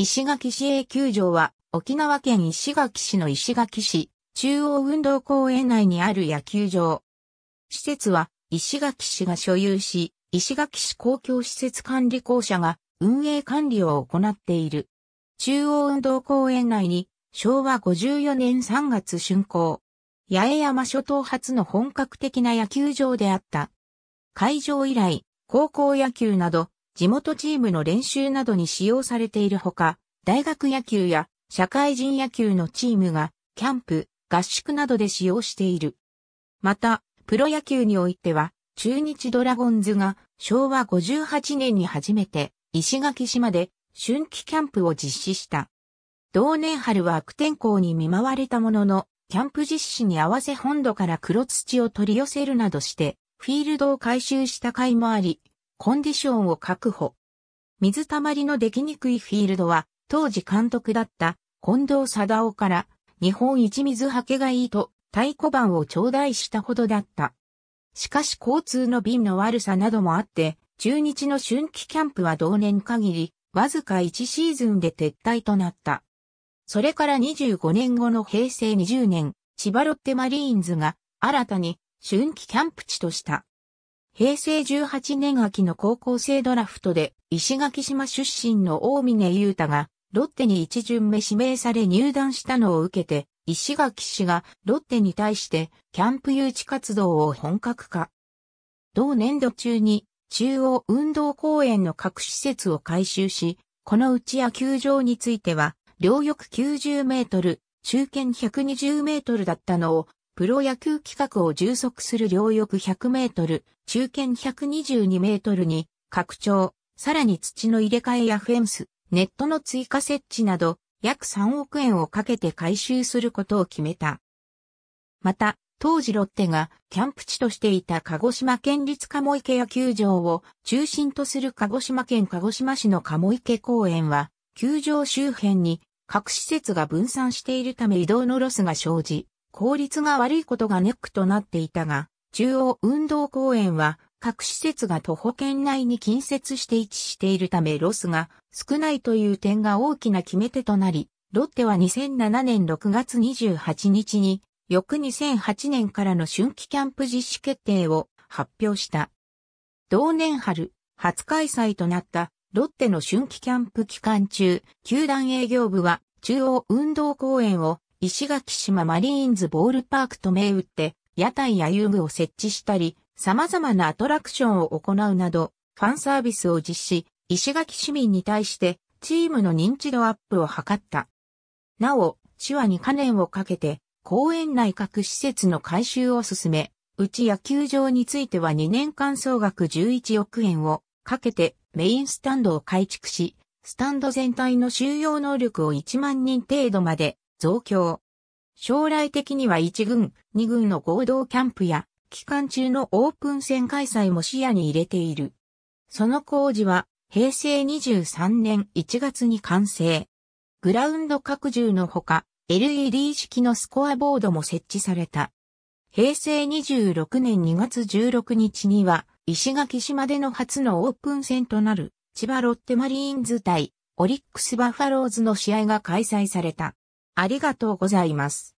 石垣市営球場は沖縄県石垣市の石垣市中央運動公園内にある野球場。施設は石垣市が所有し、石垣市公共施設管理公社が運営管理を行っている。中央運動公園内に昭和54年3月竣工。八重山諸島初の本格的な野球場であった。会場以来、高校野球など地元チームの練習などに使用されているほか、大学野球や社会人野球のチームがキャンプ、合宿などで使用している。また、プロ野球においては、中日ドラゴンズが昭和58年に初めて石垣島で春季キャンプを実施した。同年春は悪天候に見舞われたものの、キャンプ実施に合わせ本土から黒土を取り寄せるなどして、フィールドを回収した回もあり、コンディションを確保。水たまりのできにくいフィールドは、当時監督だった近藤貞夫から日本一水はけがいいと太鼓判を頂戴したほどだった。しかし交通の便の悪さなどもあって、中日の春季キャンプは同年限り、わずか1シーズンで撤退となった。それから25年後の平成20年、千葉ロッテマリーンズが新たに春季キャンプ地とした。平成18年秋の高校生ドラフトで石垣島出身の大峰優太がロッテに一巡目指名され入団したのを受けて石垣氏がロッテに対してキャンプ誘致活動を本格化。同年度中に中央運動公園の各施設を改修し、このうち野球場については両翼90メートル、中堅120メートルだったのをプロ野球規格を充足する両翼100メートル、中堅122メートルに拡張、さらに土の入れ替えやフェンス、ネットの追加設置など、約3億円をかけて回収することを決めた。また、当時ロッテがキャンプ地としていた鹿児島県立鴨池野球場を中心とする鹿児島県鹿児島市の鴨池公園は、球場周辺に各施設が分散しているため移動のロスが生じ、効率が悪いことがネックとなっていたが、中央運動公園は各施設が徒歩圏内に近接して位置しているためロスが少ないという点が大きな決め手となり、ロッテは2007年6月28日に、翌2008年からの春季キャンプ実施決定を発表した。同年春、初開催となったロッテの春季キャンプ期間中、球団営業部は中央運動公園を石垣島マリーンズボールパークと銘打って、屋台や遊具を設置したり、様々なアトラクションを行うなど、ファンサービスを実施、石垣市民に対してチームの認知度アップを図った。なお、市は2カ年をかけて、公園内各施設の改修を進め、うち野球場については2年間総額11億円をかけてメインスタンドを改築し、スタンド全体の収容能力を1万人程度まで増強。将来的には1軍、2軍の合同キャンプや、期間中のオープン戦開催も視野に入れている。その工事は、平成23年1月に完成。グラウンド拡充のほか、LED 式のスコアボードも設置された。平成26年2月16日には、石垣島での初のオープン戦となる、千葉ロッテマリーンズ対、オリックスバファローズの試合が開催された。ありがとうございます。